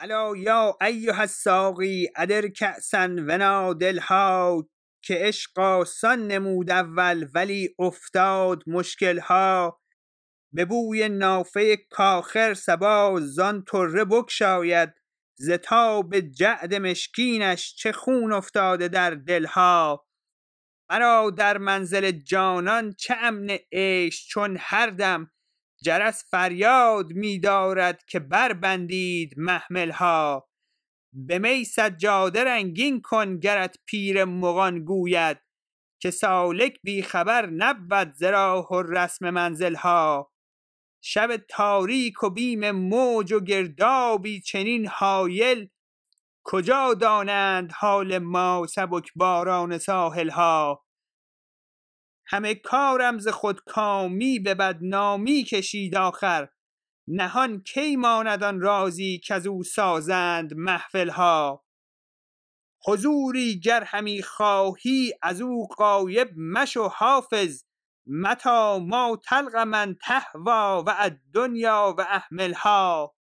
الا یا ایها الساقی ادر کأسا و دلها که عشق آسان نمود اول ولی افتاد مشکل ها به بوی نافه کاخر سبا زان تره بکشاید زتا به جعد مشکینش چه خون افتاده در دلها مرا در منزل جانان چه امن عیش چون هر دم جرس فریاد میدارد که بربندید محمل ها به می سجاده رنگین کن گرت پیر مغان گوید که سالک خبر نبود زراح و رسم منزل ها شب تاریک و بیم موج و گردابی چنین حایل کجا دانند حال ما سبک باران ساحل ها همه کارم ز کامی به بدنامی کشید آخر نهان کی ماند آن رازی که از او سازند محفل ها حضوری گر همی خواهی از او قایب مشو حافظ متا ما تلق من تهوا و الدنیا و احملها